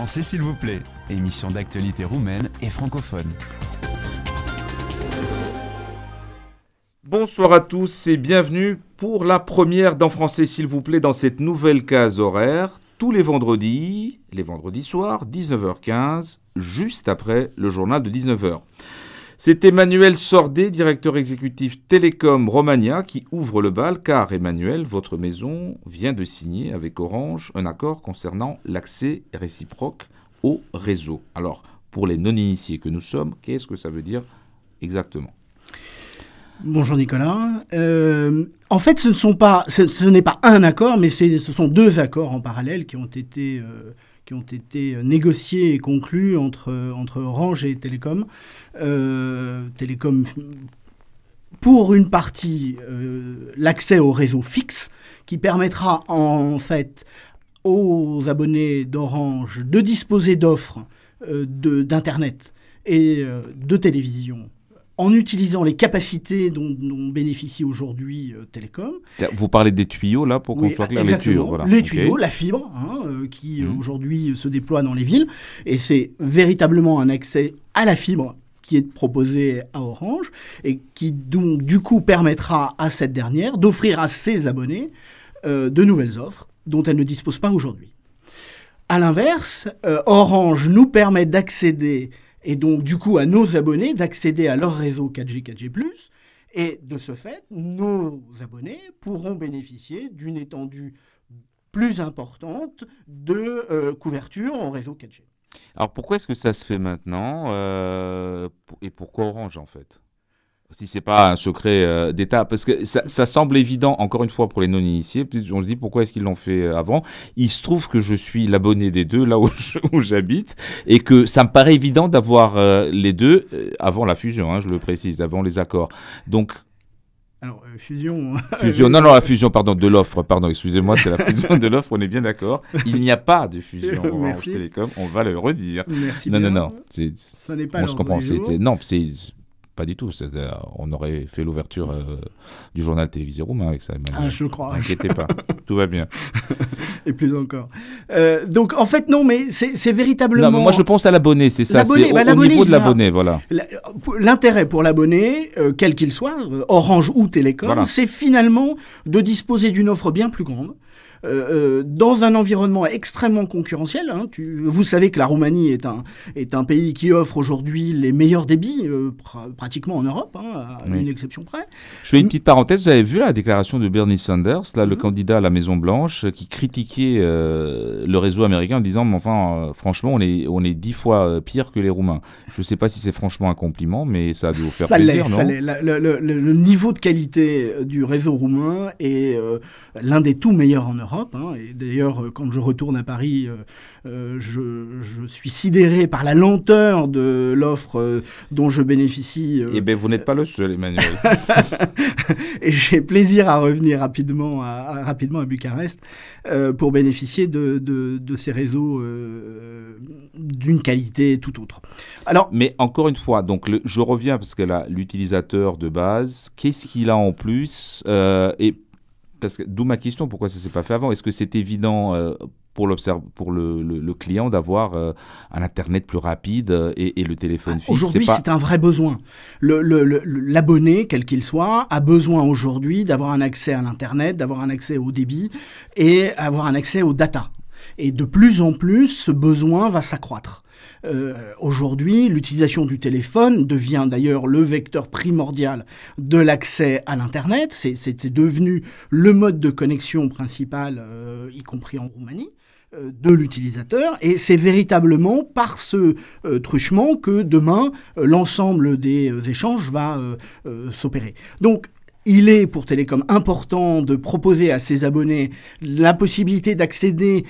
français s'il vous plaît. Émission d'actualité roumaine et francophone. Bonsoir à tous et bienvenue pour la première dans français s'il vous plaît dans cette nouvelle case horaire tous les vendredis, les vendredis soirs, 19h15, juste après le journal de 19h. C'est Emmanuel Sordet, directeur exécutif Télécom Romania, qui ouvre le bal, car Emmanuel, votre maison vient de signer avec Orange un accord concernant l'accès réciproque au réseau. Alors, pour les non-initiés que nous sommes, qu'est-ce que ça veut dire exactement Bonjour Nicolas. Euh, en fait, ce n'est pas un accord, mais ce sont deux accords en parallèle qui ont été euh, qui ont été euh, négociés et conclus entre, euh, Orange et Télécom. Euh, Télécom, pour une partie, l'accès au réseau fixe, qui permettra en fait aux abonnés d'Orange de disposer d'offres d'Internet et de télévision en utilisant les capacités dont, bénéficie aujourd'hui Telecom. Euh, Télécom. Vous parlez des tuyaux, là, pour construire les tuyaux. la fibre, hein, euh, qui euh, mhm. aujourd'hui se déploie dans les villes. Et c'est véritablement un accès à la fibre qui est proposé à Orange et qui, donc, du coup, permettra à cette dernière d'offrir à ses abonnés de nouvelles offres dont elle ne dispose pas aujourd'hui. À l'inverse, Orange nous permet d'accéder et donc du coup à nos abonnés d'accéder à leur réseau 4G, 4G ⁇ et de ce fait, nos abonnés pourront bénéficier d'une étendue plus importante de euh, couverture en réseau 4G. Alors pourquoi est-ce que ça se fait maintenant euh, et pourquoi Orange en fait si c'est pas un secret euh, d'État, parce que ça, semble évident, encore une fois, pour les non-initiés. On se dit pourquoi est-ce qu'ils l'ont fait euh, avant. Il se trouve que je suis l'abonné des deux, là où j'habite, et que ça me paraît évident d'avoir euh, les deux avant la fusion, hein, je le précise, avant les accords. Donc, alors, fusion. Hein. Fusion, non, non, la fusion, pardon, de l'offre, pardon, excusez-moi, c'est la fusion de l'offre, on est bien d'accord. Il n'y a pas de fusion en Orange Télécom, on va le redire. Merci. Non, non, non. Ça n'est pas on se comprend. Non, c'est pas du tout. Euh, on aurait fait l'ouverture euh, du journal télévisé roumain hein, avec ça. Ah, je crois. N'inquiétez pas, tout va bien. Et plus encore. Euh, donc, en fait, non, mais c'est véritablement. moi, je pense à l'abonné, c'est ça. C'est bah, au, niveau de l'abonné, voilà. L'intérêt pour l'abonné, quel qu'il soit, Orange ou Télécom, c'est finalement de disposer d'une offre bien plus grande euh, euh, dans un environnement extrêmement concurrentiel. Hein, vous savez que la Roumanie est un, est un pays qui offre aujourd'hui les meilleurs débits, euh, pratiquement en Europe, hein, à une exception près. Je fais une petite parenthèse, vous avez vu la déclaration de Bernie Sanders, là, le mhm. candidat à la Maison-Blanche, qui critiquait le réseau américain en disant, mais enfin, franchement, on est, on est dix fois pire que les Roumains. Je ne sais pas si c'est franchement un compliment, mais ça a dû vous faire plaisir, non ça l'est. le, le, niveau de qualité du réseau roumain est l'un des tout meilleurs en Europe. Hein. et d'ailleurs, euh, quand je retourne à Paris, euh, euh, je, suis sidéré par la lenteur de l'offre dont je bénéficie. Et eh bien, vous n'êtes pas le seul, Emmanuel. et j'ai plaisir à revenir rapidement à, rapidement à Bucarest pour bénéficier de, de, de ces réseaux d'une qualité tout autre. Alors, Mais encore une fois, donc je reviens parce que là, l'utilisateur de base, qu'est-ce qu'il a en plus et d'où ma question, pourquoi ça ne s'est pas fait avant Est-ce que c'est évident euh, pour pour, pour le, client d'avoir euh, un Internet plus rapide euh, et, le téléphone ah, Aujourd'hui, c'est un vrai besoin. L'abonné, quel qu'il soit, a besoin aujourd'hui d'avoir un accès à l'Internet, d'avoir un accès au débit et avoir un accès aux data. Et de plus en plus, ce besoin va s'accroître. Euh, aujourd'hui, l'utilisation du téléphone devient d'ailleurs le vecteur primordial de l'accès à l'Internet. C'est devenu le mode de connexion principal, euh, y compris en Roumanie euh, de l'utilisateur. Et c'est véritablement par ce truchement que demain, l'ensemble des échanges va s'opérer. Donc il est pour Télécom important de proposer à ses abonnés la possibilité d'accéder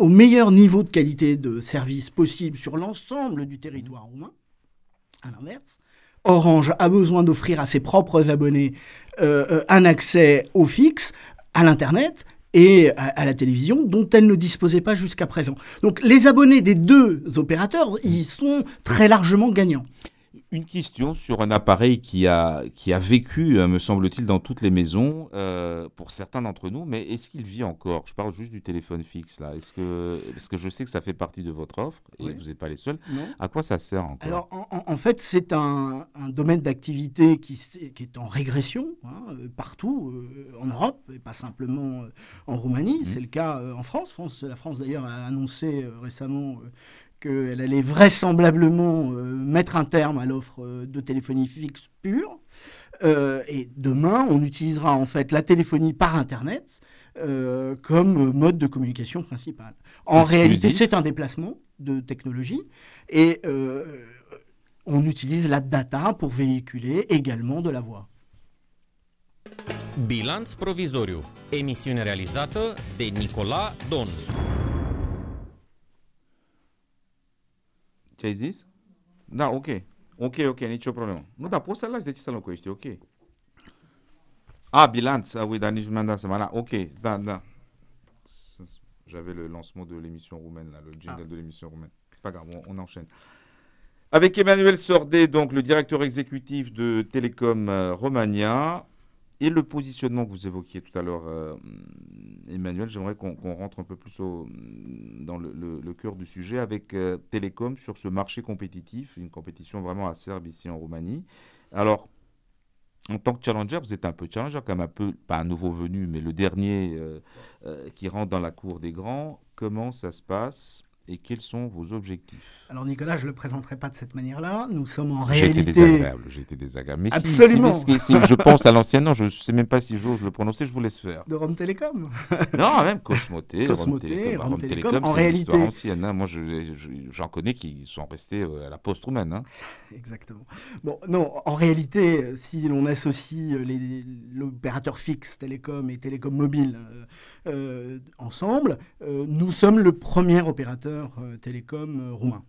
au meilleur niveau de qualité de service possible sur l'ensemble du territoire roumain. À l'inverse, Orange a besoin d'offrir à ses propres abonnés euh, euh, un accès au fixe, à l'Internet et à, à, la télévision dont elle ne disposait pas jusqu'à présent. Donc les abonnés des deux opérateurs, ils sont très largement gagnants. Une question sur un appareil qui a, qui a vécu, euh, me semble-t-il, dans toutes les maisons, euh, pour certains d'entre nous, mais est-ce qu'il vit encore Je parle juste du téléphone fixe, là. Est-ce que, est-ce que je sais que ça fait partie de votre offre, et vous n'êtes pas les seuls. Non. À quoi ça sert encore Alors, en, fait, c'est un, domaine d'activité qui, qui, est en régression, hein, partout, euh, en Europe, et pas simplement en Roumanie. Mmh. C'est le cas en France. France la France, d'ailleurs, a annoncé récemment elle allait vraisemblablement euh, mettre un terme à l'offre euh, de téléphonie fixe pure. Euh, et demain, on utilisera en fait la téléphonie par Internet comme mode de communication principal. En réalité, c'est un déplacement de technologie et on utilise la data pour véhiculer également de la voix. Bilance Provisorio émission réalisée de Nicolas Don. Ce ai zis? Da, ok. Ok, ok, nicio problemă. Nu, dar poți să-l lași, de ce să locuiești? E ok. Ah, bilanț. Ah oui, dar nici nu mi-am dat seama. Da, ok, da, da. J'avais le lancement de l'émission roumaine, là, le jingle ah. de l'émission roumaine. C'est pas grave, on, on enchaîne. Avec Emmanuel Sordet, donc le directeur exécutif de Télécom euh, Romania, et le positionnement que vous évoquiez tout à l'heure, euh, Emmanuel, j'aimerais qu'on rentre un peu plus dans le, cœur du sujet avec euh, Télécom sur ce marché compétitif, une compétition vraiment acerbe ici en Roumanie. Alors, en tant que challenger, vous êtes un peu challenger, quand même un peu, pas un nouveau venu, mais le dernier euh, qui rentre dans la cour des grands. Comment ça se passe et quels sont vos objectifs Alors Nicolas, je ne le présenterai pas de cette manière-là. Nous sommes en réalité... J'ai été désagréable, j'ai été désagréable. Mais Absolument. Si, je pense à l'ancienne, non, je ne sais même pas si j'ose le prononcer, je vous laisse faire. De Rome Télécom Non, même Cosmoté, Cosmoté Rome Télécom, en réalité... c'est une ancienne. Hein. Moi, j'en connais qui sont restés euh, à la poste roumaine. Hein. Exactement. Bon, non, en réalité, si l'on associe euh, l'opérateur fixe Télécom et Télécom mobile euh, ensemble, nous sommes le premier opérateur euh, télécom euh, roumain.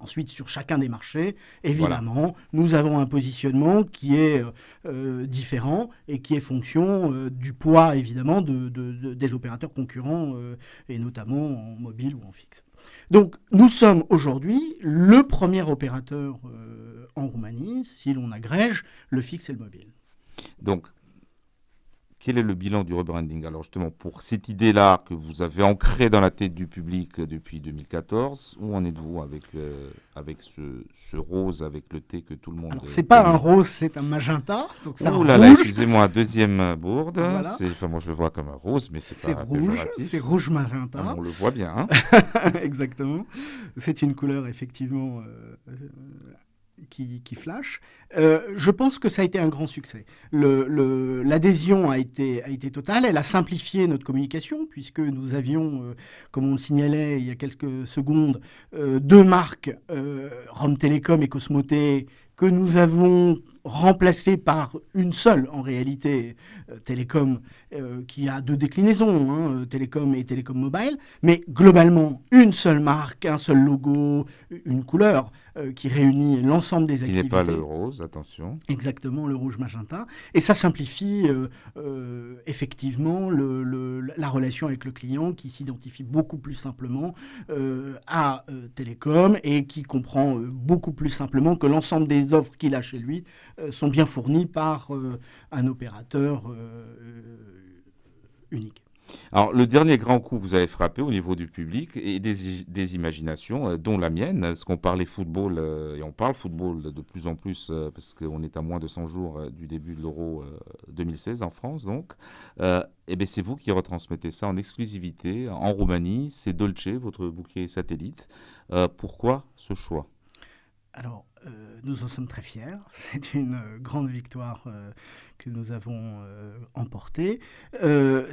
Ensuite, sur chacun des marchés, évidemment, nous avons un positionnement qui est euh, différent et qui est fonction du poids, évidemment, de, des opérateurs concurrents, et notamment en mobile ou en fixe. Donc, nous sommes aujourd'hui le premier opérateur en Roumanie si l'on agrège le fixe et le mobile. Donc, quel est le bilan du rebranding Alors justement, pour cette idée-là que vous avez ancrée dans la tête du public euh, depuis 2014, où en êtes-vous avec, euh, avec ce, rose, avec le thé que tout le monde... Alors c'est pas un rose, c'est un magenta. Donc là là, excusez-moi, deuxième bourde. Hein, enfin, moi je le vois comme un rose, mais c'est, rouge, C'est rouge magenta. Ah, on le voit bien. Hein. Exactement. C'est une couleur effectivement euh, qui, qui flash. Euh, je pense que ça a été un grand succès. L'adhésion le, a, été, a été totale. Elle a simplifié notre communication, puisque nous avions, euh, comme on le signalait il y a quelques secondes, euh, deux marques, Rome Telecom et Cosmote, que nous avons remplacé par une seule en réalité, euh, Télécom, euh, qui a deux déclinaisons, hein, euh, Télécom et Télécom Mobile, mais globalement une seule marque, un seul logo, une couleur qui réunit l'ensemble des activités. Qui n'est pas le rose, attention. Exactement, le rouge magenta. Et ça simplifie effectivement la relation avec le client qui s'identifie beaucoup plus simplement à Télécom et qui comprend beaucoup plus simplement que l'ensemble des offres qu'il a chez lui euh, sont bien fournis par euh, un opérateur euh, unique. Alors, le dernier grand coup que vous avez frappé au niveau du public et des, des imaginations, dont la mienne, parce qu'on parlait football, et on parle football de plus en plus, parce qu'on est à moins de 100 jours du début de l'Euro 2016 en France, donc. Eh c'est vous qui retransmettez ça en exclusivité en Roumanie. C'est Dolce, votre bouquet satellite. pourquoi ce choix Alors, euh, nous en sommes très fiers. C'est une euh, grande victoire euh, que nous avons emportée.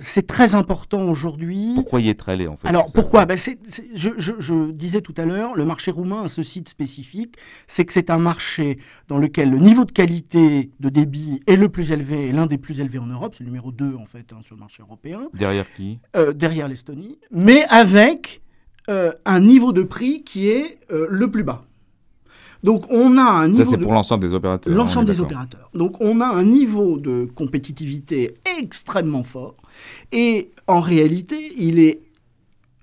c'est très important aujourd'hui. Pourquoi y être allé en fait Alors pourquoi ben, je, disais tout à l'heure, le marché roumain a ce site spécifique, c'est que c'est un marché dans lequel le niveau de qualité de débit est le plus élevé, l'un des plus élevés en Europe, c'est le numéro 2 en fait hein, sur le marché européen. Derrière qui Derrière l'Estonie, mais avec un niveau de prix qui est le plus bas. Donc on a un niveau. de... pour l'ensemble hein, L'ensemble des Donc on a un niveau de compétitivité extrêmement fort. Et en réalité, il est...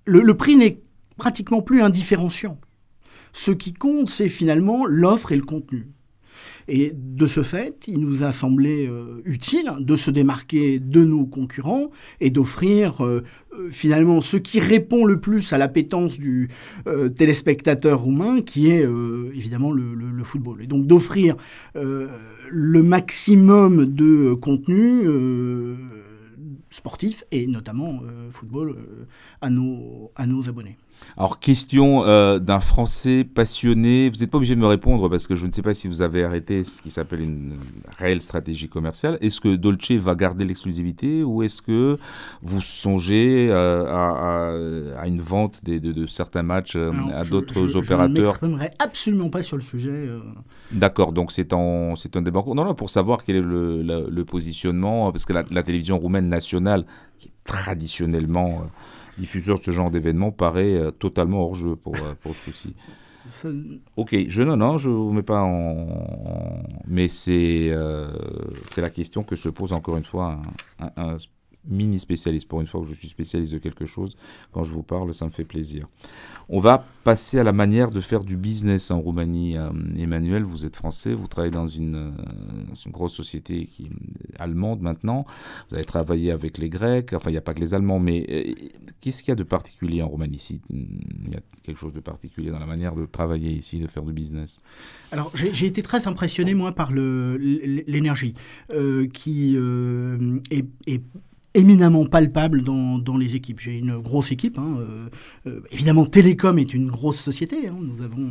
le, le prix n'est pratiquement plus indifférenciant. Ce qui compte, c'est finalement l'offre et le contenu. Et de ce fait, il nous a semblé euh, utile de se démarquer de nos concurrents et d'offrir euh, euh, finalement ce qui répond le plus à l'appétence du téléspectateur roumain, qui est évidemment le, football. Et donc d'offrir le maximum de contenu sportif et notamment football à nos abonnés. Alors, question euh, d'un Français passionné. Vous n'êtes pas obligé de me répondre parce que je ne sais pas si vous avez arrêté ce qui s'appelle une réelle stratégie commerciale. Est-ce que Dolce va garder l'exclusivité ou est-ce que vous songez euh, à, une vente de, certains matchs euh, à d'autres opérateurs Je ne m'exprimerai absolument pas sur le sujet. D'accord, donc c'est un débat. Non, non, pour savoir quel est le, positionnement, parce que la, la télévision roumaine nationale, qui est traditionnellement diffuseur de ce genre d'événement paraît euh, totalement hors jeu pour, euh, pour ce souci. Ok, je non, non, je vous mets pas en. Mais c'est euh, c'est la question que se pose encore une fois un mini spécialiste. Pour une fois que je suis spécialiste de quelque chose, quand je vous parle, ça me fait plaisir. On va passer à la manière de faire du business en Roumanie. Euh, Emmanuel, vous êtes français, vous travaillez dans une, euh, grosse société qui allemande maintenant. Vous avez travaillé avec les Grecs, enfin, il n'y a pas que les Allemands, mais euh, qu'est-ce qu'il y a de particulier en Roumanie ici hmm, Il y a quelque chose de particulier dans la manière de travailler ici, de faire du business Alors, j'ai été très impressionné, moi, par l'énergie qui est éminemment palpable dans, dans les équipes. J'ai une grosse équipe. Hein, euh, euh, évidemment, Télécom est une grosse société. Hein. nous avons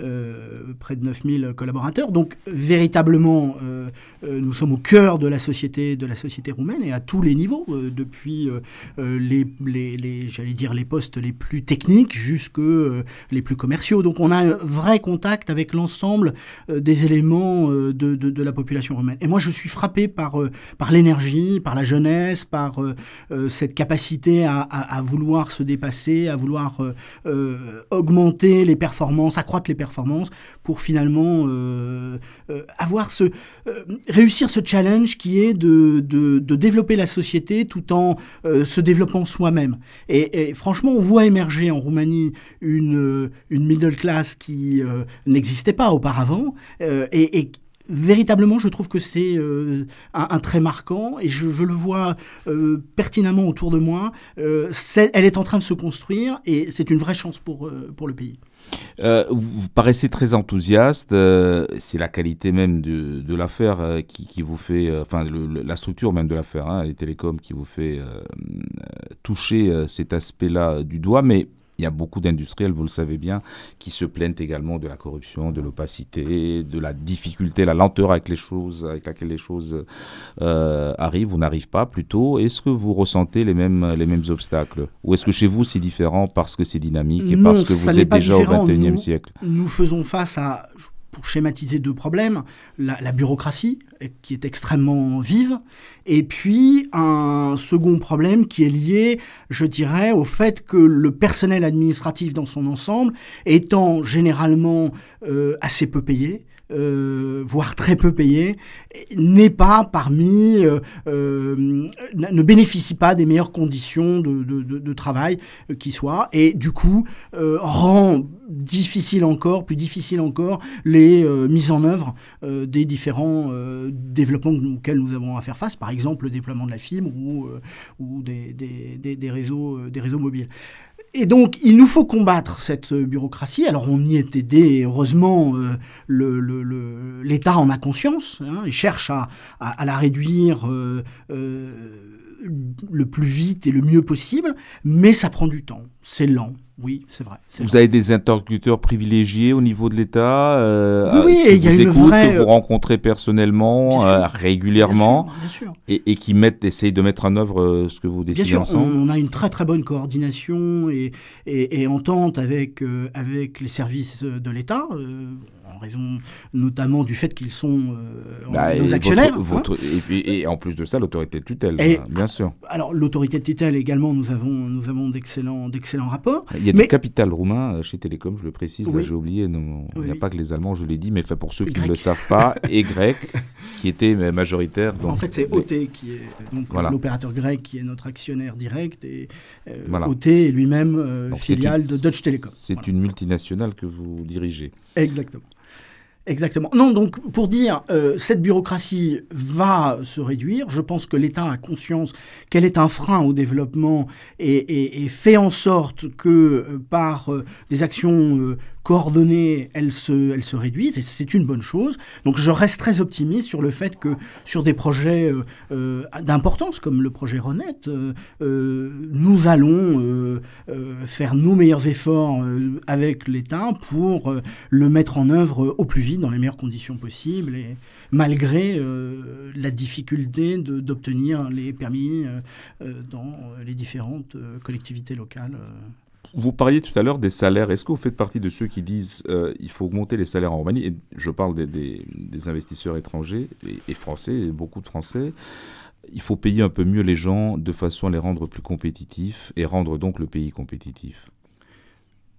euh, près de 9000 collaborateurs. Donc, véritablement, nous sommes au cœur de la société, de la société roumaine et à tous les niveaux, depuis les, les, les j'allais dire, les postes les plus techniques jusque les plus commerciaux. Donc, on a un vrai contact avec l'ensemble des éléments de, de, de, la population roumaine. Et moi, je suis frappé par, par l'énergie, par la jeunesse, par euh, euh, cette capacité à, vouloir se dépasser, à vouloir euh, augmenter les performances, accroître les performances, pour finalement avoir ce, réussir ce challenge qui est de, développer la société tout en se développant soi-même. Et, franchement, on voit émerger en Roumanie une, une middle class qui n'existait pas auparavant et, et véritablement, je trouve que c'est euh, un, très marquant et je, le vois euh, pertinemment autour de moi. Euh, elle est en train de se construire et c'est une vraie chance pour, pour le pays. vous paraissez très enthousiaste. c'est la qualité même de, de l'affaire qui, qui, vous fait, enfin la structure même de l'affaire, hein, les télécoms, qui vous fait toucher cet aspect-là du doigt. Mais il y a beaucoup d'industriels, vous le savez bien, qui se plaignent également de la corruption, de l'opacité, de la difficulté, la lenteur avec les choses, avec laquelle les choses euh, arrivent ou n'arrivent pas. Plutôt, est-ce que vous ressentez les mêmes les mêmes obstacles, ou est-ce que chez vous c'est différent parce que c'est dynamique et parce que vous êtes déjà au XXIe siècle Nous faisons face à, pour schématiser deux problèmes, la, bureaucratie, euh, qui est extrêmement vive, et puis un second problème qui est lié, je dirais, au fait que le personnel administratif dans son ensemble étant généralement euh, assez peu payé, euh, voire très peu payé, n'est pas parmi, euh, euh, ne bénéficie pas des meilleures conditions de, de, de, travail qui soient, et du coup rend difficile encore, plus difficile encore, les mises en œuvre des différents développements auxquels nous avons à faire face, par exemple le déploiement de la fibre ou, ou des, des, des, réseaux, des réseaux mobiles. Et donc, il nous faut combattre cette euh, bureaucratie. Alors, on y est aidé, heureusement, euh, l'État en a conscience. Hein, il cherche à, la réduire euh, le plus vite et le mieux possible, mais ça prend du temps, c'est lent. Oui, c'est vrai. Vous avez des interlocuteurs privilégiés au niveau de l'État euh, Oui, euh, il y a que vous euh, rencontrez personnellement, euh, régulièrement, Et, qui mettent, essayent de mettre en œuvre ce que vous décidez bien ensemble. sûr, On, a une très très bonne coordination et, et, entente avec, avec les services de l'État en raison notamment du fait qu'ils sont euh, bah, nos actionnaires. Hein. et, en plus de ça, l'autorité de tutelle, hein, bien sûr. Alors, l'autorité de tutelle également, nous avons, nous avons d'excellents rapports. Il y a des du capital roumain euh, chez Télécom, je le précise, j'ai oublié, non, il n'y a pas que les Allemands, je l'ai dit, mais pour ceux qui ne le savent pas, et grec, qui était majoritaire. Donc, en fait, c'est OT qui est euh, l'opérateur grec qui est notre actionnaire direct et OT est lui-même filiale de Deutsche Telekom. C'est une multinationale que vous dirigez. Exactement. Exactement. Non, donc pour dire, euh, cette bureaucratie va se réduire. Je pense que l'État a conscience qu'elle est un frein au développement et, fait en sorte que euh, par euh, des actions coordonnées, elles se, se réduisent, et c'est une bonne chose. Donc je reste très optimiste sur le fait que sur des projets euh, euh, d'importance comme le projet Ronette, euh, nous allons faire nos meilleurs efforts avec l'État pour le mettre en œuvre au plus vite, dans les meilleures conditions possibles, et malgré la difficulté d'obtenir les permis dans les différentes collectivités locales. Vous parliez tout à l'heure des salaires. Est-ce que vous faites partie de ceux qui disent euh, il faut augmenter les salaires en Roumanie et Je parle des, investisseurs étrangers et, français, beaucoup de Français. Il faut payer un peu mieux les gens de façon à les rendre plus compétitifs et rendre donc le pays compétitif.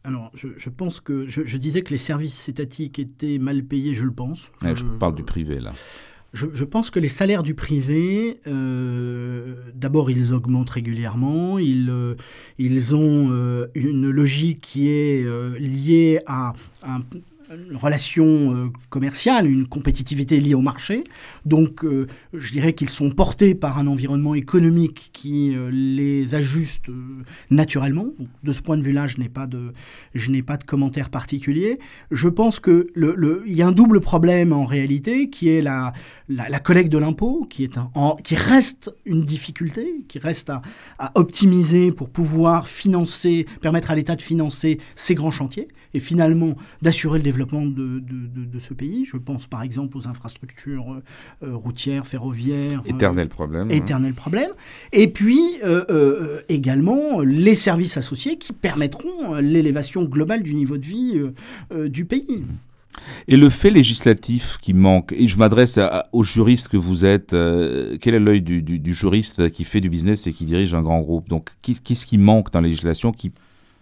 Alors, je, pense que je, disais que les services étatiques étaient mal payés, je le pense. je parle du privé là je, pense que les salaires du privé, euh, d'abord, ils augmentent régulièrement. Ils, euh, ils ont euh, une logique qui est liée à un, une relation euh, commerciale, une compétitivité liée au marché. Donc, euh, je dirais qu'ils sont portés par un environnement économique qui euh, les ajuste naturellement. de ce point de vue-là, je n'ai pas de, je n'ai pas de commentaire particulier. Je pense que le, y a un double problème en réalité qui est la, la, collecte de l'impôt, qui est qui reste une difficulté, qui reste à, à optimiser pour pouvoir financer, permettre à l'État de financer ses grands chantiers et finalement d'assurer le développement développement de, ce pays. Je pense par exemple aux infrastructures euh, euh, routières, ferroviaires. Euh, éternel problème. Hein. Éternel problème. Et puis également les services associés qui permettront l'élévation globale du niveau de vie du pays. Et le fait législatif qui manque, et je m'adresse aux juristes que vous êtes, quel est l'œil du, du, juriste qui fait du business et qui dirige un grand groupe Donc qu'est-ce qui manque dans la législation qui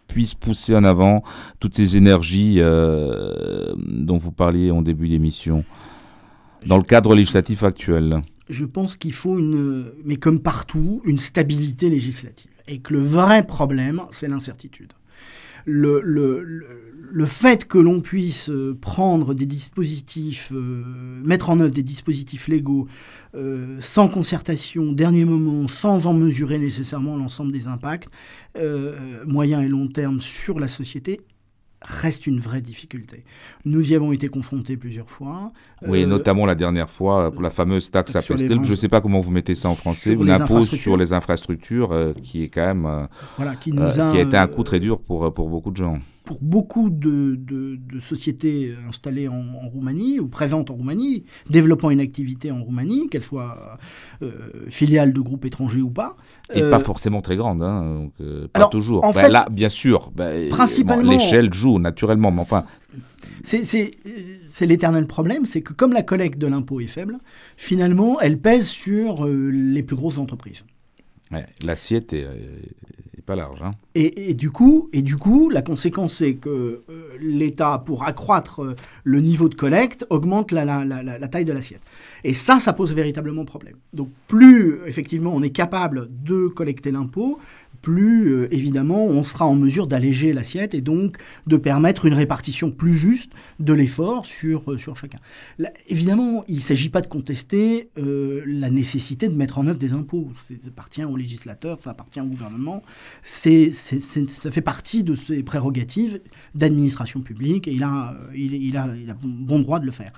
puisse pousser en avant toutes ces énergies euh, dont vous parliez en début d'émission dans le cadre législatif actuel Je pense qu'il faut, une, mais comme partout, une stabilité législative. Et que le vrai problème, c'est l'incertitude le, le, fait que l'on puisse euh, prendre des dispositifs, euh, mettre en œuvre des dispositifs légaux euh, sans concertation, dernier moment, sans en mesurer nécessairement l'ensemble des impacts, moyen et long terme, sur la société, reste une vraie difficulté. Nous y avons été confrontés plusieurs fois. Oui, euh, notamment la dernière fois euh, pour la fameuse taxe à Pestel. Je ne sais pas comment vous mettez ça en français. Une sur les infrastructures euh, qui est quand même voilà, qui, nous a, qui, été un coup très dur pour, pour beaucoup de gens pour beaucoup de, sociétés installées en, Roumanie ou présentes en Roumanie, développant une activité en Roumanie, qu'elle soit euh, filiale de groupes étrangers ou pas. Et pas euh, forcément très grande, hein, euh, pas toujours. Bah, là, bien sûr, bah, l'échelle joue naturellement, mais enfin. C'est l'éternel problème, c'est que comme la collecte de l'impôt est faible, finalement, elle pèse sur euh, les plus grosses entreprises. L'assiette est, large. Hein. Et, du coup, et du coup, la conséquence, c'est que euh, l'État, pour accroître euh, le niveau de collecte, augmente la, la taille de l'assiette. Et ça, ça pose véritablement problème. Donc, plus, effectivement, on est capable de collecter l'impôt, plus euh, évidemment on sera en mesure d'alléger l'assiette et donc de permettre une répartition plus juste de l'effort sur, euh, sur chacun. évidemment, il ne s'agit pas de contester euh, la nécessité de mettre en œuvre des impôts. Ça appartient au législateur ça appartient au gouvernement. C'est, ça fait partie de ses prérogatives d'administration publique et il a, il a bon droit de le faire.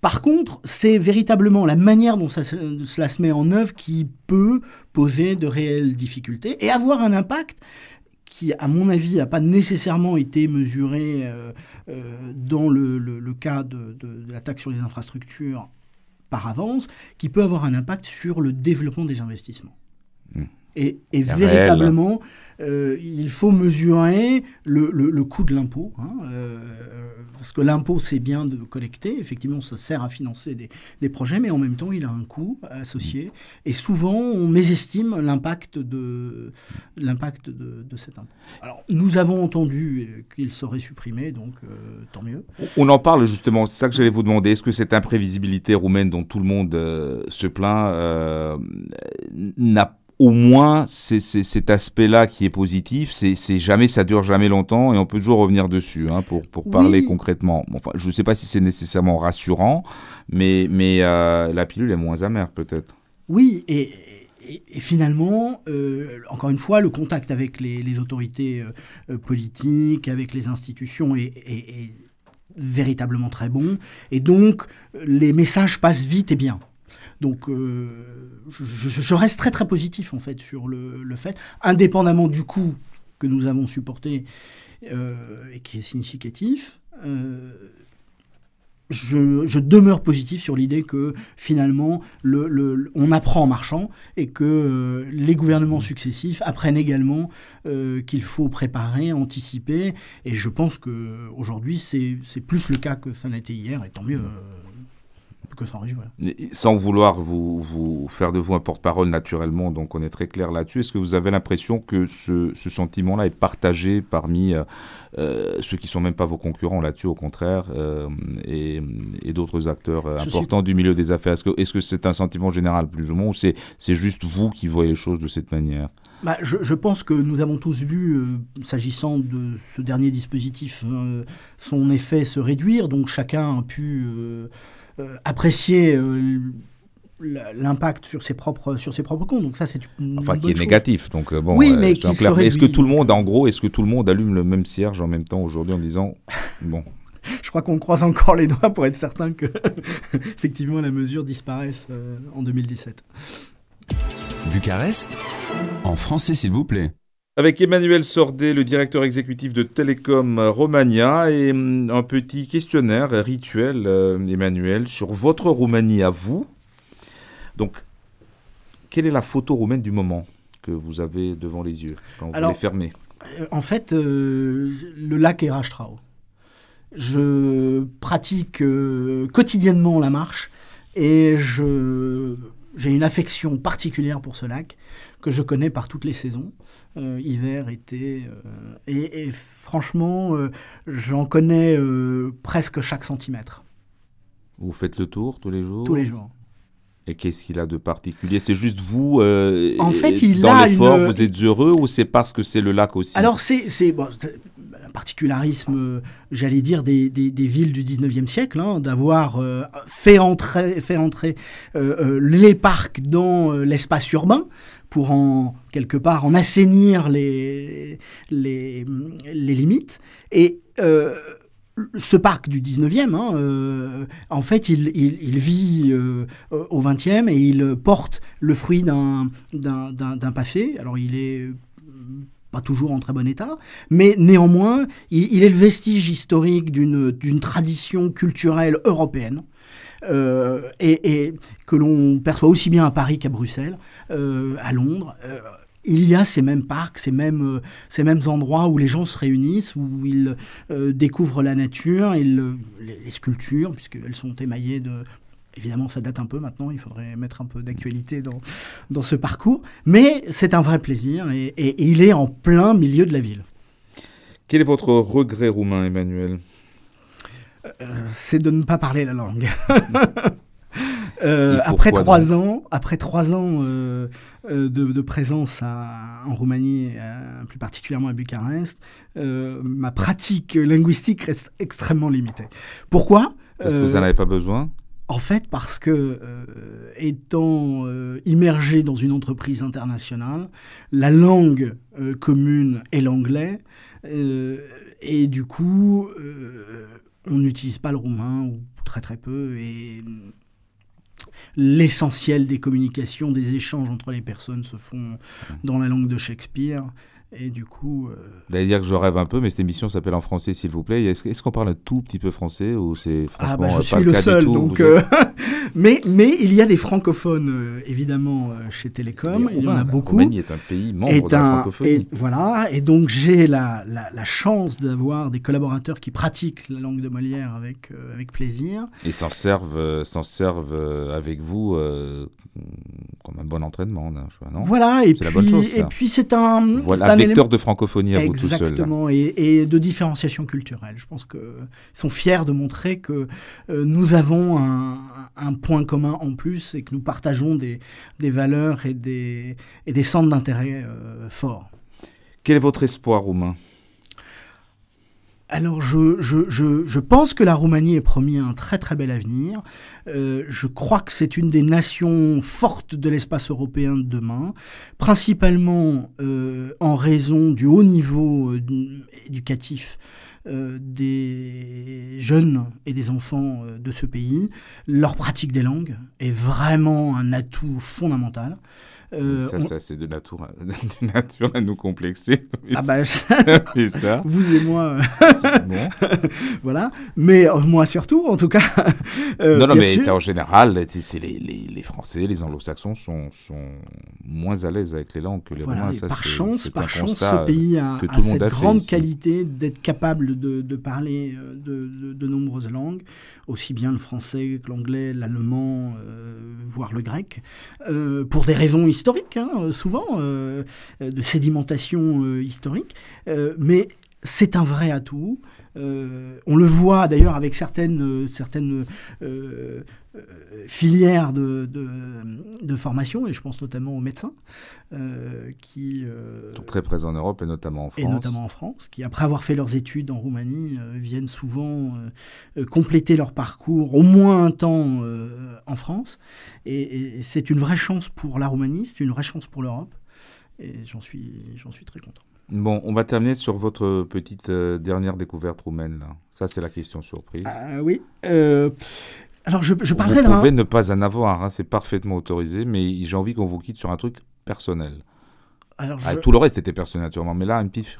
Par contre, c'est véritablement la manière dont cela se met en œuvre qui peut poser de réelles difficultés et avoir un impact qui, à mon avis, n'a pas nécessairement été mesuré euh, euh, dans le, cas de, la taxe sur les infrastructures par avance, qui peut avoir un impact sur le développement des investissements. Hmm. Et, véritablement, euh, il faut mesurer le, coût de l'impôt, hein, euh, parce que l'impôt, c'est bien de collecter, effectivement, ça sert à financer des, projets, mais en même temps, il a un coût associé, et souvent, on mésestime l'impact de, de, cet impôt. Alors, nous avons entendu euh, qu'il serait supprimé, donc tant mieux. On en parle justement, c'est ça que j'allais vous demander, est-ce que cette imprévisibilité roumaine dont tout le monde se plaint n'a pas au moins c'est cet aspect-là qui est positif. C'est jamais, ça dure jamais longtemps et on peut toujours revenir dessus hein, pour, parler concrètement. je ne sais pas si c'est nécessairement rassurant, mais, euh, la pilule est moins amère peut-être. Oui, et, finalement, euh, encore une fois, le contact avec les, autorités euh, politiques, avec les institutions est véritablement très bon. Et donc, les messages passent vite et bien. Donc euh, je, reste très très positif en fait sur le, le fait, indépendamment du coût que nous avons supporté euh, et qui est significatif. Euh, je, je, demeure positif sur l'idée que finalement, le, on apprend en marchant et que les gouvernements successifs apprennent également qu'il faut préparer, anticiper. Et je pense qu'aujourd'hui, c'est plus le cas que ça n'était hier, et tant mieux que Sans vouloir vous, faire de vous un porte-parole naturellement, donc on est très clair là-dessus, est-ce que vous avez l'impression que ce, sentiment-là est partagé parmi euh, euh, ceux qui ne sont même pas vos concurrents là-dessus, au contraire, euh, et, d'autres acteurs importants du milieu des affaires Est-ce que c'est un sentiment général, plus ou moins, ou c'est juste vous qui voyez les choses de cette manière bah, je, pense que nous avons tous vu, s'agissant de ce dernier dispositif, son effet se réduire. Donc chacun a pu euh, apprécier euh, l'impact sur ses propres sur ses propres comptes donc ça c'est enfin qui est négatif donc euh, bon oui, mais est-ce que tout le monde en gros est-ce que tout le monde allume le même cierge en même temps aujourd'hui en disant bon je crois qu'on croise encore les doigts pour être certain que effectivement la mesure disparaisse en 2017 Bucarest en français s'il vous plaît avec Emmanuel Sordet, le directeur exécutif de Télécom Romania, et hum, un petit questionnaire rituel, euh, Emmanuel, sur votre Roumanie à vous. Donc, quelle est la photo roumaine du moment que vous avez devant les yeux quand vous les fermez euh, En fait, euh, le lac Rastrao. Je pratique quotidiennement la marche et j'ai une affection particulière pour ce lac que je connais par toutes les saisons. Euh, hiver, été. Euh, et, franchement, euh, j'en connais presque chaque centimètre. Vous faites le tour tous les jours Tous les jours. Et qu'est-ce qu'il a de particulier C'est juste vous En fait, il dans l'effort, vous êtes heureux ou c'est parce que c'est le lac aussi Alors, c'est un particularisme, j'allais dire, des, villes du 19e siècle, hein, d'avoir fait entrer, fait entrer les parcs dans l'espace urbain pour en quelque part en assainir les, limites. Et euh, ce parc du 19e, hein, euh, en fait, il, vit euh, au 20e et il porte le fruit d'un, passé. Alors il est pas toujours en très bon état, mais néanmoins, il, est le vestige historique d'une tradition culturelle européenne euh, et, que l'on perçoit aussi bien à Paris qu'à Bruxelles, euh, à Londres. Euh, il y a ces mêmes parcs, ces mêmes, ces mêmes endroits où les gens se réunissent, où ils découvrent la nature, les, sculptures, puisqu'elles sont émaillées de Évidemment, ça date un peu maintenant, il faudrait mettre un peu d'actualité dans, ce parcours, mais c'est un vrai plaisir et, il est en plein milieu de la ville. Quel est votre regret roumain, Emmanuel euh, c'est de ne pas parler la langue. Euh, après trois ans, après trois ans euh, de, présence en Roumanie, plus particulièrement à Bucarest, ma pratique linguistique reste extrêmement limitée. Pourquoi Parce que vous n'en avez pas besoin. En fait, parce que étant immergé dans une entreprise internationale, la langue commune est l'anglais. et du coup, on n'utilise pas le roumain, ou très très peu, et l'essentiel des communications, des échanges entre les personnes se font dans la langue de Shakespeare. Et du coup. Euh, vous dire que je rêve un peu, mais cette émission s'appelle en français, s'il vous plaît. Est-ce, qu'on parle un tout petit peu français ou c'est ah, bah, franchement ah je euh, suis le, seul, donc. Euh, mais, mais il y a des francophones, évidemment, chez Télécom. Il y en a beaucoup. Roumanie est un pays membre de la francophonie. Et, voilà. Et donc, j'ai la, la, chance d'avoir des collaborateurs qui pratiquent la langue de Molière avec, avec plaisir. Et s'en servent, s'en servent avec vous comme un bon entraînement. Non voilà. Et puis, bonne chose, et puis, c'est un vecteur de francophonie à vous tout Exactement, et, de différenciation culturelle. Je pense qu'ils sont fiers de montrer que euh, nous avons un, point commun en plus et que nous partageons des, valeurs et des, des centres d'intérêt euh, forts. Quel est votre espoir, Romain alors je, je, je, je, pense que la Roumanie est promis un très très bel avenir. Euh, je crois que c'est une des nations fortes de l'espace européen de demain, principalement euh, en raison du haut niveau euh, éducatif des jeunes et des enfants de ce pays. Leur pratique des langues est vraiment un atout fondamental. Euh, ça, ça c'est de, nature, de nature à nous complexer. Ah bah, ça. vous et moi. Euh, bon. voilà. Mais euh, moi surtout, en tout cas. non, non, mais en général, les, les, les, Français, les Anglo-Saxons sont, sont moins à l'aise avec les langues que les Romains. par chance, par chance, ce pays a, cette grande qualité d'être capable de, parler de, nombreuses langues, aussi bien le français que l'anglais, l'allemand, voire le grec, pour des raisons historiques historique hein, euh, souvent, euh, euh, de sédimentation historique, mais c'est un vrai atout. Euh, on le voit d'ailleurs avec certaines, euh, euh, filières de, formation, et je pense notamment aux médecins, qui sont très présents en Europe et notamment en France. Et notamment en France, qui après avoir fait leurs études en Roumanie viennent souvent compléter leur parcours au moins un temps en France. Et, c'est une vraie chance pour la Roumanie, c'est une vraie chance pour l'Europe, et j'en suis très content. Bon, on va terminer sur votre petite euh, dernière découverte roumaine. Là. Ça, c'est la question surprise. Ah oui. Euh, alors, je, je parlerai Vous pouvez ne pas en avoir, hein, c'est parfaitement autorisé, mais j'ai envie qu'on vous quitte sur un truc personnel. Alors, ah, Tout le reste était personnel, naturellement, mais là, une petite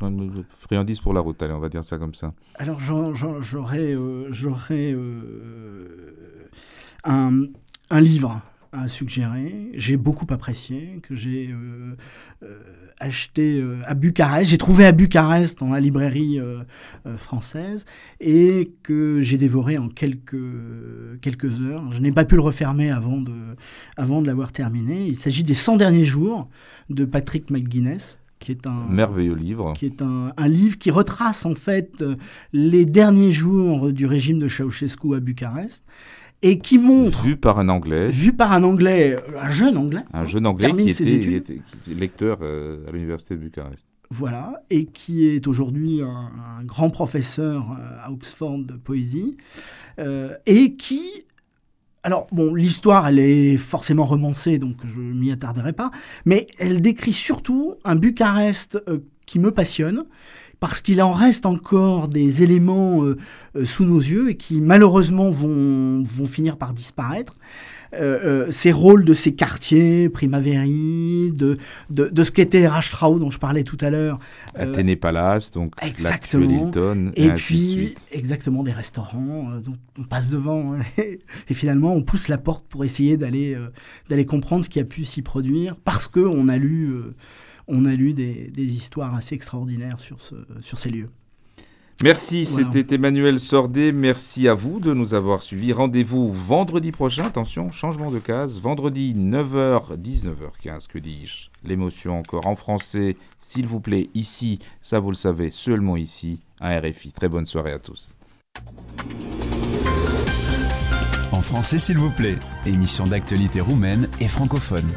friandise pour la route, allez, on va dire ça comme ça. Alors, j'aurais euh, un, un livre a suggéré, j'ai beaucoup apprécié, que j'ai euh, euh, acheté euh, à Bucarest, j'ai trouvé à Bucarest dans la librairie française et que j'ai dévoré en quelques, quelques heures. Je n'ai pas pu le refermer avant de, avant de l'avoir terminé. Il s'agit des 100 derniers jours de Patrick McGuinness qui est un, merveilleux livre, qui est un, un, livre qui retrace en fait les derniers jours du régime de Ceausescu à Bucarest et qui montre. Vu par un Anglais. Vu par un Anglais, un jeune Anglais. Un jeune Anglais qui, était, lecteur euh, à l'université de Bucarest. Voilà, et qui est aujourd'hui un, grand professeur euh, à Oxford de poésie, euh, et qui. Alors, bon, l'histoire, elle est forcément romancée, donc je m'y attarderai pas, mais elle décrit surtout un Bucarest qui me passionne, parce qu'il en reste encore des éléments euh, euh, sous nos yeux et qui malheureusement vont, vont finir par disparaître. Euh, ces rôles de ces quartiers, Primaverie, de, de, ce qu'était Rashtrao dont je parlais tout à l'heure. Athénée Palace, donc exactement. Hilton, et, puis exactement des restaurants dont on passe devant hein, et finalement on pousse la porte pour essayer d'aller d'aller comprendre ce qui a pu s'y produire parce que on a lu on a lu des, histoires assez extraordinaires sur, ces lieux. Merci, c'était Emmanuel Sordet. Merci à vous de nous avoir suivis. Rendez-vous vendredi prochain. Attention, changement de case. Vendredi 9h, 19h15, que dis-je L'émotion encore en français, s'il vous plaît, ici, ça vous le savez, seulement ici, un RFI. Très bonne soirée à tous. En français, s'il vous plaît, émission d'actualité roumaine et francophone.